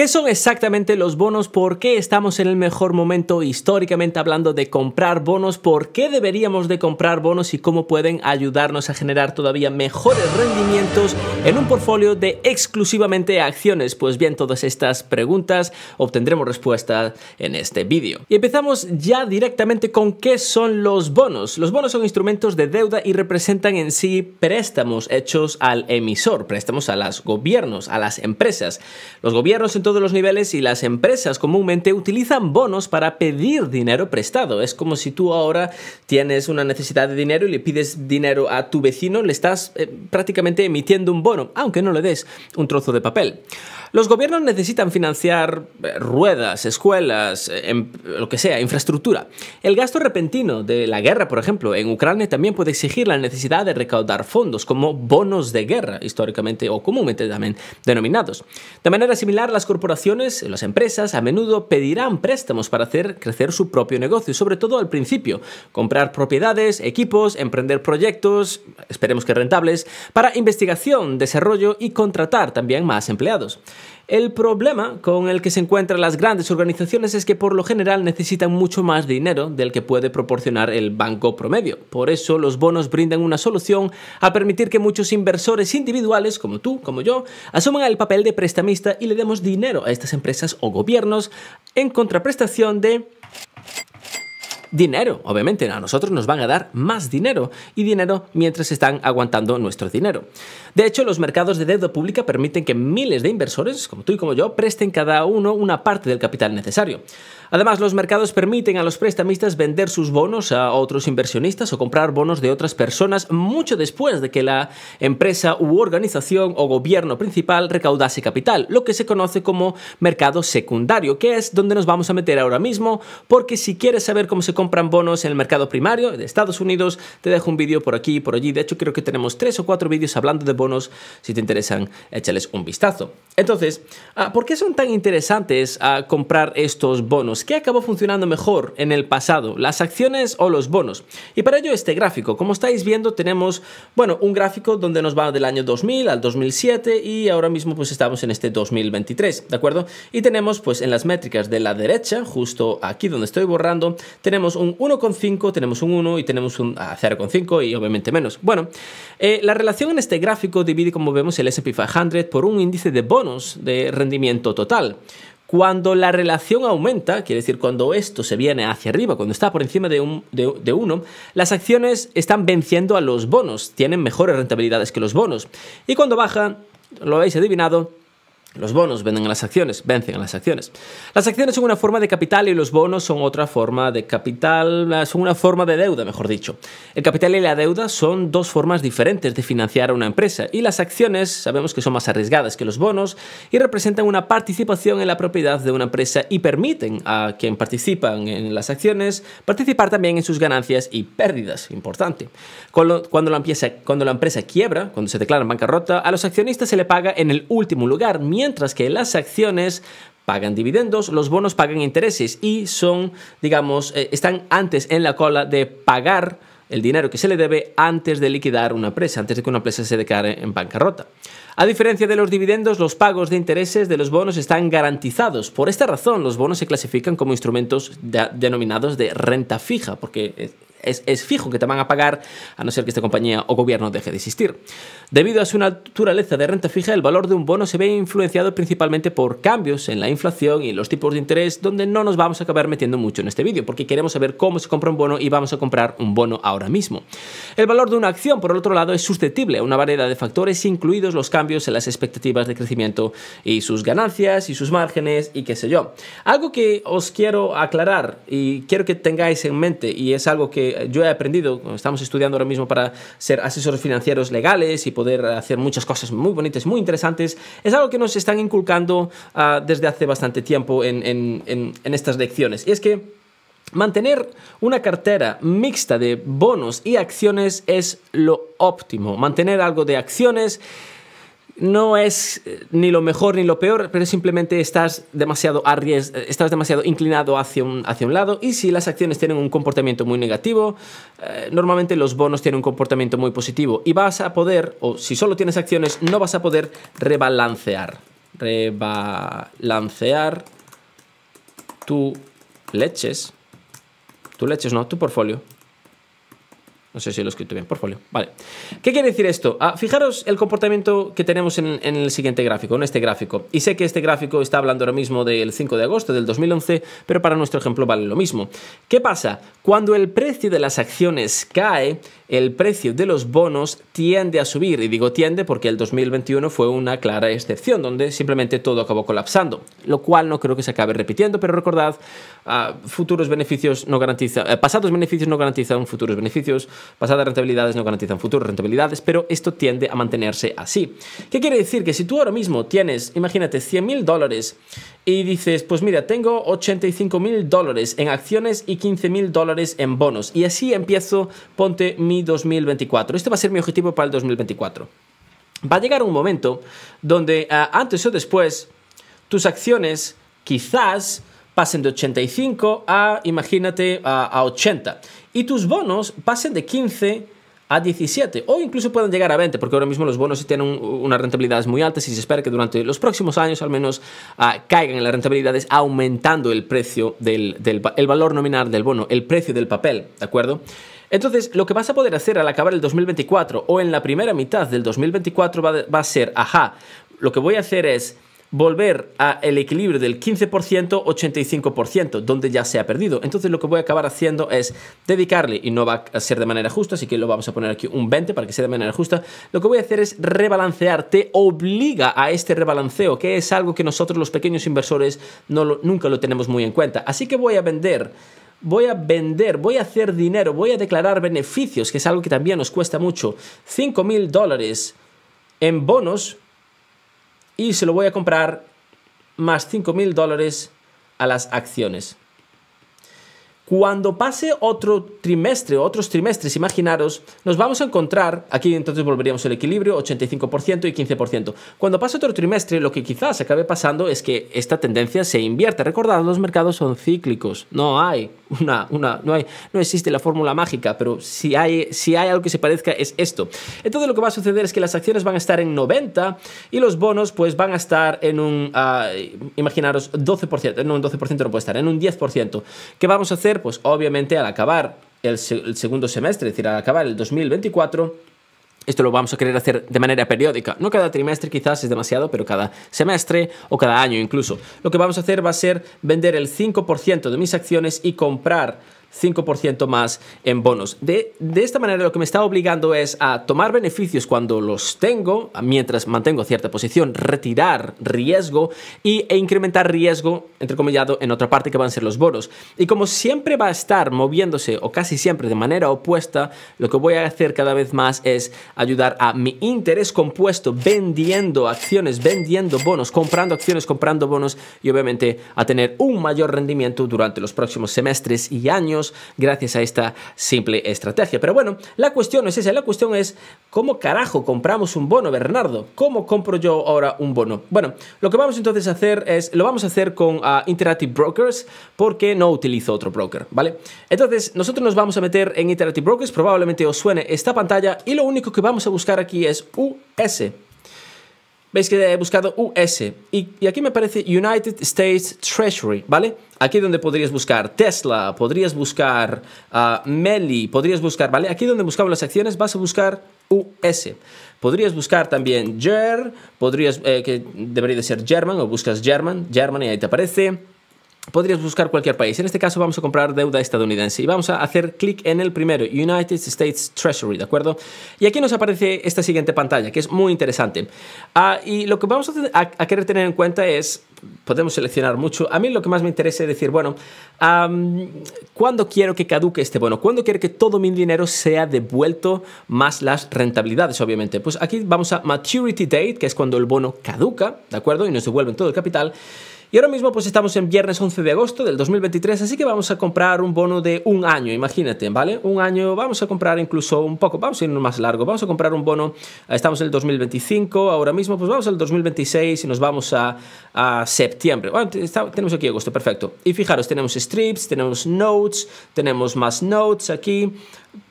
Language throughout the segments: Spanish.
¿Qué son exactamente los bonos? ¿Por qué estamos en el mejor momento históricamente hablando de comprar bonos? ¿Por qué deberíamos de comprar bonos y cómo pueden ayudarnos a generar todavía mejores rendimientos en un portfolio de exclusivamente acciones? Pues bien, todas estas preguntas obtendremos respuesta en este vídeo. Y empezamos ya directamente con qué son los bonos. Los bonos son instrumentos de deuda y representan en sí préstamos hechos al emisor, préstamos a los gobiernos, a las empresas. Los gobiernos entonces de los niveles y las empresas comúnmente utilizan bonos para pedir dinero prestado. Es como si tú ahora tienes una necesidad de dinero y le pides dinero a tu vecino, le estás eh, prácticamente emitiendo un bono, aunque no le des un trozo de papel. Los gobiernos necesitan financiar eh, ruedas, escuelas, eh, em, lo que sea, infraestructura. El gasto repentino de la guerra, por ejemplo, en Ucrania también puede exigir la necesidad de recaudar fondos como bonos de guerra, históricamente o comúnmente también denominados. De manera similar, las corporaciones corporaciones, las empresas, a menudo pedirán préstamos para hacer crecer su propio negocio, sobre todo al principio. Comprar propiedades, equipos, emprender proyectos, esperemos que rentables, para investigación, desarrollo y contratar también más empleados. El problema con el que se encuentran las grandes organizaciones es que por lo general necesitan mucho más dinero del que puede proporcionar el banco promedio. Por eso los bonos brindan una solución a permitir que muchos inversores individuales, como tú, como yo, asuman el papel de prestamista y le demos dinero a estas empresas o gobiernos en contraprestación de dinero. Obviamente, a nosotros nos van a dar más dinero y dinero mientras están aguantando nuestro dinero. De hecho, los mercados de deuda pública permiten que miles de inversores, como tú y como yo, presten cada uno una parte del capital necesario. Además, los mercados permiten a los prestamistas vender sus bonos a otros inversionistas o comprar bonos de otras personas mucho después de que la empresa u organización o gobierno principal recaudase capital, lo que se conoce como mercado secundario, que es donde nos vamos a meter ahora mismo, porque si quieres saber cómo se compran bonos en el mercado primario de Estados Unidos. Te dejo un vídeo por aquí y por allí. De hecho, creo que tenemos tres o cuatro vídeos hablando de bonos. Si te interesan, échales un vistazo. Entonces, ah, ¿por qué son tan interesantes ah, comprar estos bonos? ¿Qué acabó funcionando mejor en el pasado? ¿Las acciones o los bonos? Y para ello este gráfico. Como estáis viendo, tenemos, bueno, un gráfico donde nos va del año 2000 al 2007 y ahora mismo pues estamos en este 2023, ¿de acuerdo? Y tenemos pues en las métricas de la derecha, justo aquí donde estoy borrando, tenemos un 1,5, tenemos un 1 y tenemos un 0,5 ah, y obviamente menos. Bueno, eh, la relación en este gráfico divide, como vemos, el SP 500 por un índice de bonos de rendimiento total. Cuando la relación aumenta, quiere decir cuando esto se viene hacia arriba, cuando está por encima de, 1, las acciones están venciendo a los bonos, tienen mejores rentabilidades que los bonos. Y cuando baja, lo habéis adivinado, los bonos venden a las acciones, vencen a las acciones. Las acciones son una forma de capital y los bonos son otra forma de capital, son una forma de deuda, mejor dicho. El capital y la deuda son dos formas diferentes de financiar a una empresa y las acciones sabemos que son más arriesgadas que los bonos y representan una participación en la propiedad de una empresa y permiten a quien participan en las acciones participar también en sus ganancias y pérdidas, importante. Cuando la, empresa, cuando la empresa quiebra, cuando se declara bancarrota, a los accionistas se le paga en el último lugar, mientras que las acciones pagan dividendos, los bonos pagan intereses y son, digamos, eh, están antes en la cola de pagar el dinero que se le debe antes de liquidar una empresa, antes de que una empresa se declare en bancarrota. A diferencia de los dividendos, los pagos de intereses de los bonos están garantizados. Por esta razón, los bonos se clasifican como instrumentos denominados de renta fija, porque eh, es, es, fijo que te van a pagar a no ser que esta compañía o gobierno deje de existir. Debido a su naturaleza de renta fija, el valor de un bono se ve influenciado principalmente por cambios en la inflación y los tipos de interés, donde no nos vamos a acabar metiendo mucho en este vídeo, porque queremos saber cómo se compra un bono y vamos a comprar un bono ahora mismo. El valor de una acción, por el otro lado, es susceptible a una variedad de factores, incluidos los cambios en las expectativas de crecimiento y sus ganancias y sus márgenes y qué sé yo. Algo que os quiero aclarar y quiero que tengáis en mente y es algo que eh, yo he aprendido, estamos estudiando ahora mismo para ser asesores financieros legales y poder hacer muchas cosas muy bonitas, muy interesantes, es algo que nos están inculcando ah, desde hace bastante tiempo en estas lecciones. Y es que... Mantener una cartera mixta de bonos y acciones es lo óptimo. Mantener algo de acciones no es eh, ni lo mejor ni lo peor, pero simplemente estás demasiado, arries eh, estás demasiado inclinado hacia un, hacia un lado y si las acciones tienen un comportamiento muy negativo, eh, normalmente los bonos tienen un comportamiento muy positivo y vas a poder, o si solo tienes acciones, no vas a poder rebalancear. Rebalancear tu leches. Tu leches, no, tu portfolio. No sé si lo he escrito bien, Porfolio. Vale. ¿Qué quiere decir esto? Ah, fijaros el comportamiento que tenemos en, el siguiente gráfico, en este gráfico. Y sé que este gráfico está hablando ahora mismo del 5 de agosto del 2011, pero para nuestro ejemplo vale lo mismo. ¿Qué pasa? Cuando el precio de las acciones cae, el precio de los bonos tiende a subir. Y digo tiende porque el 2021 fue una clara excepción, donde simplemente todo acabó colapsando. Lo cual no creo que se acabe repitiendo, pero recordad, ah, futuros beneficios no garantizan, eh, pasados beneficios no garantizan futuros beneficios Pasadas rentabilidades no garantizan futuras rentabilidades, pero esto tiende a mantenerse así. ¿Qué quiere decir? Que si tú ahora mismo tienes, imagínate, 100 mil dólares y dices, pues mira, tengo 85 mil dólares en acciones y 15 mil dólares en bonos. Y así empiezo, ponte mi 2024. Este va a ser mi objetivo para el 2024. Va a llegar un momento donde eh, antes o después tus acciones quizás pasen de 85 a, imagínate, a, 80. Y tus bonos pasen de 15 a 17 o incluso pueden llegar a 20 porque ahora mismo los bonos tienen una unas rentabilidades muy altas y se espera que durante los próximos años al menos ah, caigan en las rentabilidades aumentando el precio del, valor nominal del bono, el precio del papel, ¿de acuerdo? Entonces, lo que vas a poder hacer al acabar el 2024 o en la primera mitad del 2024 va a ser, ajá, lo que voy a hacer es volver a el equilibrio del 15%, 85%, donde ya se ha perdido. Entonces lo que voy a acabar haciendo es dedicarle, y no va a ser de manera justa, así que lo vamos a poner aquí un 20 para que sea de manera justa, lo que voy a hacer es rebalancear, te obliga a este rebalanceo, que es algo que nosotros los pequeños inversores nunca lo tenemos muy en cuenta. Así que voy a vender voy a vender, voy a hacer dinero, voy a declarar beneficios, que es algo que también nos cuesta mucho, 5000 mil dólares en bonos y se lo voy a comprar más 5.000 dólares a las acciones. Cuando pase otro trimestre, otros trimestres, imaginaros, nos vamos a encontrar, aquí entonces volveríamos al equilibrio, 85% y 15%. Cuando pase otro trimestre, lo que quizás acabe pasando es que esta tendencia se invierte. Recordad, los mercados son cíclicos, no hay una, no, hay, no existe la fórmula mágica, pero si hay, si hay algo que se parezca es esto. Entonces lo que va a suceder es que las acciones van a estar en 90 y los bonos pues van a estar en un, ah, imaginaros, 12%, no, un 12% no puede estar, en un 10%. ¿Qué vamos a hacer? Pues obviamente al acabar el segundo semestre, es decir, al acabar el 2024 esto lo vamos a querer hacer de manera periódica, no cada trimestre quizás es demasiado, pero cada semestre o cada año incluso. Lo que vamos a hacer va a ser vender el 5% de mis acciones y comprar 5% más en bonos. De, de, esta manera lo que me está obligando es a tomar beneficios cuando los tengo, mientras mantengo cierta posición, retirar riesgo y, e incrementar riesgo, entre en otra parte que van a ser los bonos. Y como siempre va a estar moviéndose o casi siempre de manera opuesta, lo que voy a hacer cada vez más es ayudar a mi interés compuesto vendiendo acciones, vendiendo bonos, comprando acciones, comprando bonos y obviamente a tener un mayor rendimiento durante los próximos semestres y años gracias a esta simple estrategia. Pero bueno, la cuestión no es esa, la cuestión es cómo carajo compramos un bono, Bernardo. ¿Cómo compro yo ahora un bono? Bueno, lo que vamos entonces a hacer es, lo vamos a hacer con ah, Interactive Brokers porque no utilizo otro broker, ¿vale? Entonces, nosotros nos vamos a meter en Interactive Brokers, probablemente os suene esta pantalla y lo único que vamos a buscar aquí es US. Veis que he buscado US y, aquí me aparece United States Treasury, ¿vale? Aquí donde podrías buscar Tesla, podrías buscar a ah, Meli, podrías buscar, ¿vale? Aquí donde buscamos las acciones vas a buscar US. Podrías buscar también GER, podrías, eh, que debería de ser German, o buscas German, German y ahí te aparece podrías buscar cualquier país. En este caso vamos a comprar deuda estadounidense y vamos a hacer clic en el primero, United States Treasury, ¿de acuerdo? Y aquí nos aparece esta siguiente pantalla, que es muy interesante. Ah, y lo que vamos a, querer tener en cuenta es, podemos seleccionar mucho, a mí lo que más me interesa es decir, bueno, ¿cuándo quiero que caduque este bono? ¿Cuándo quiero que todo mi dinero sea devuelto más las rentabilidades, obviamente? Pues aquí vamos a Maturity Date, que es cuando el bono caduca, ¿de acuerdo? Y nos devuelven todo el capital. Y ahora mismo pues estamos en viernes 11 de agosto del 2023, así que vamos a comprar un bono de un año, imagínate, ¿vale? Un año, vamos a comprar incluso un poco, vamos a ir más largo, vamos a comprar un bono, eh, estamos en el 2025, ahora mismo pues vamos al 2026 y nos vamos a, septiembre. Bueno, tenemos aquí agosto, perfecto. Y fijaros, tenemos strips, tenemos notes, tenemos más notes aquí,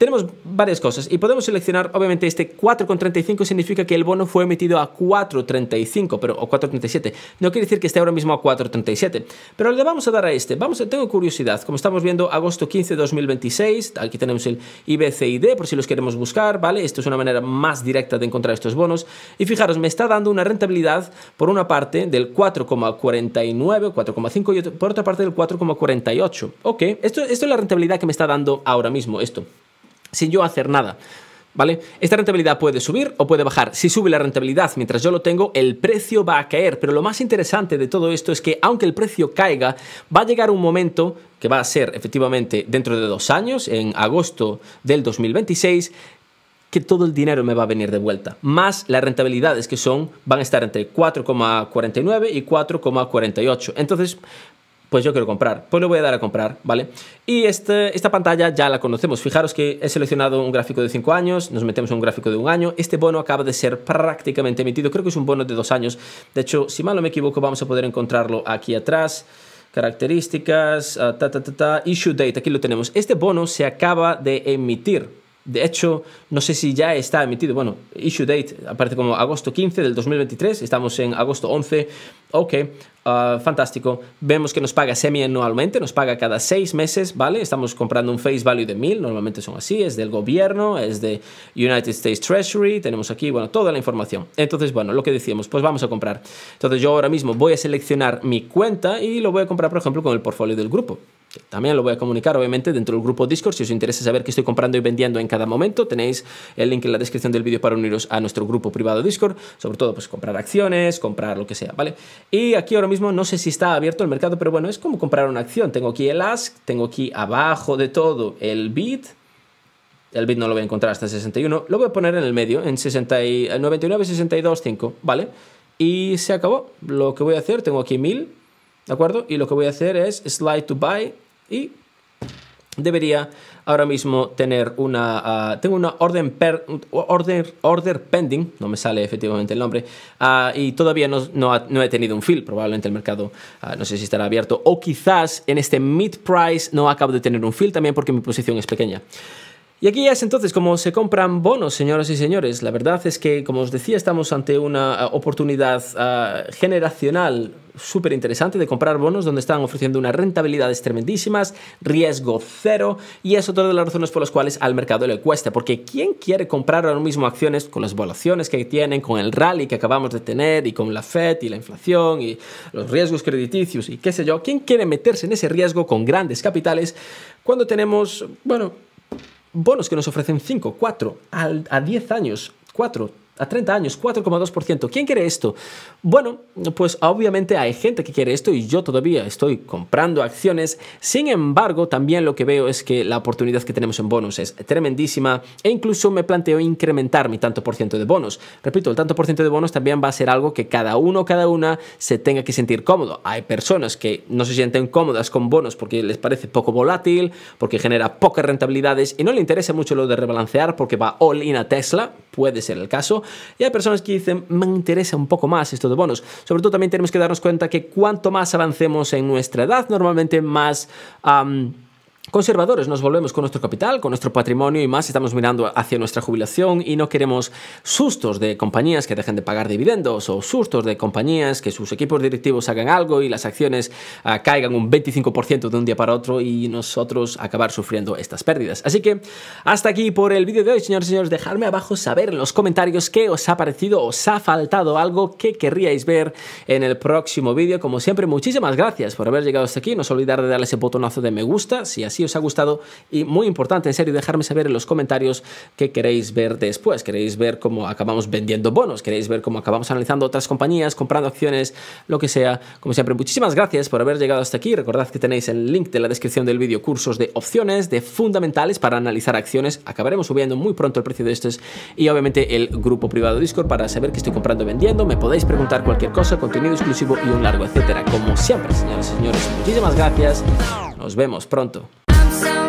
tenemos varias cosas y podemos seleccionar, obviamente, este 4,35 significa que el bono fue emitido a 4,35 pero, o 4,37. No quiere decir que esté ahora mismo a 4,37, pero le vamos a dar a este. Vamos tengo curiosidad, como estamos viendo, agosto 15 de 2026, aquí tenemos el IBCID por si los queremos buscar, ¿vale? Esto es una manera más directa de encontrar estos bonos. Y fijaros, me está dando una rentabilidad por una parte del 4,49, 4,5 y por otra parte del 4,48. Ok, esto, esto es la rentabilidad que me está dando ahora mismo, esto sin yo hacer nada. ¿Vale? Esta rentabilidad puede subir o puede bajar. Si sube la rentabilidad mientras yo lo tengo, el precio va a caer. Pero lo más interesante de todo esto es que aunque el precio caiga, va a llegar un momento que va a ser efectivamente dentro de dos años, en agosto del 2026, que todo el dinero me va a venir de vuelta, más las rentabilidades que son, van a estar entre 4,49 y 4,48. Entonces, pues yo quiero comprar, pues le voy a dar a comprar, ¿vale? Y este, esta pantalla ya la conocemos, fijaros que he seleccionado un gráfico de 5 años, nos metemos en un gráfico de un año, este bono acaba de ser prácticamente emitido, creo que es un bono de 2 años, de hecho, si mal no me equivoco, vamos a poder encontrarlo aquí atrás, características, ah, ta, ta, ta, ta, issue date, aquí lo tenemos, este bono se acaba de emitir, de hecho, no sé si ya está emitido. Bueno, issue date aparte como agosto 15 del 2023. Estamos en agosto 11. Ok, ah, fantástico. Vemos que nos paga semianualmente, nos paga cada seis meses, ¿vale? Estamos comprando un face value de 1000, normalmente son así, es del gobierno, es de United States Treasury, tenemos aquí, bueno, toda la información. Entonces, bueno, lo que decíamos, pues vamos a comprar. Entonces yo ahora mismo voy a seleccionar mi cuenta y lo voy a comprar, por ejemplo, con el portfolio del grupo. También lo voy a comunicar, obviamente, dentro del grupo Discord. Si os interesa saber qué estoy comprando y vendiendo en cada momento, tenéis el link en la descripción del vídeo para uniros a nuestro grupo privado Discord. Sobre todo, pues comprar acciones, comprar lo que sea, ¿vale? Y aquí ahora mismo no sé si está abierto el mercado, pero bueno, es como comprar una acción. Tengo aquí el ask, tengo aquí abajo de todo el bid. El bid no lo voy a encontrar hasta 61. Lo voy a poner en el medio, en 99, 62, 5, ¿vale? Y se acabó. Lo que voy a hacer, tengo aquí 1000 ¿De acuerdo? Y lo que voy a hacer es slide to buy y debería ahora mismo tener una ah, tengo una orden order, order pending no me sale efectivamente el nombre ah, y todavía no, he tenido un fill probablemente el mercado ah, no sé si estará abierto o quizás en este mid price no acabo de tener un fill también porque mi posición es pequeña y aquí ya es entonces como se compran bonos, señoras y señores. La verdad es que, como os decía, estamos ante una oportunidad generacional súper interesante de comprar bonos donde están ofreciendo unas rentabilidades tremendísimas, riesgo cero, y es otra de las razones por las cuales al mercado le cuesta, porque ¿quién quiere comprar ahora mismo acciones con las volaciones que tienen, con el rally que acabamos de tener y con la Fed y la inflación y los riesgos crediticios y qué sé yo? ¿Quién quiere meterse en ese riesgo con grandes capitales cuando tenemos, bueno, bonos que nos ofrecen 5, 4, a 10 años, 4, a 30 años, 4,2%. ¿Quién quiere esto? Bueno, pues obviamente hay gente que quiere esto y yo todavía estoy comprando acciones. Sin embargo, también lo que veo es que la oportunidad que tenemos en bonos es tremendísima e incluso me planteo incrementar mi tanto por ciento de bonos. Repito, el tanto por ciento de bonos también va a ser algo que cada uno, cada una se tenga que sentir cómodo. Hay personas que no se sienten cómodas con bonos porque les parece poco volátil, porque genera pocas rentabilidades y no le interesa mucho lo de rebalancear porque va all in a Tesla, puede ser el caso, y hay personas que dicen, me interesa un poco más esto de bonos. Sobre todo también tenemos que darnos cuenta que cuanto más avancemos en nuestra edad, normalmente más conservadores nos volvemos con nuestro capital, con nuestro patrimonio y más estamos mirando hacia nuestra jubilación y no queremos sustos de compañías que dejen de pagar dividendos o sustos de compañías que sus equipos directivos hagan algo y las acciones ah, caigan un 25% de un día para otro y nosotros acabar sufriendo estas pérdidas. Así que hasta aquí por el vídeo de hoy, señores y señores, dejadme abajo saber en los comentarios qué os ha parecido, os ha faltado algo que querríais ver en el próximo vídeo. Como siempre, muchísimas gracias por haber llegado hasta aquí. No os olvidar de darle ese botonazo de me gusta si así si os ha gustado y muy importante, en serio, dejarme saber en los comentarios qué queréis ver después. ¿Queréis ver cómo acabamos vendiendo bonos? ¿Queréis ver cómo acabamos analizando otras compañías, comprando acciones, lo que sea? Como siempre, muchísimas gracias por haber llegado hasta aquí. Recordad que tenéis el link de la descripción del vídeo cursos de opciones, de fundamentales para analizar acciones. Acabaremos subiendo muy pronto el precio de estos y obviamente el grupo privado Discord para saber que estoy comprando vendiendo. Me podéis preguntar cualquier cosa, contenido exclusivo y un largo etcétera. Como siempre, señoras y señores, muchísimas gracias. Nos vemos pronto. some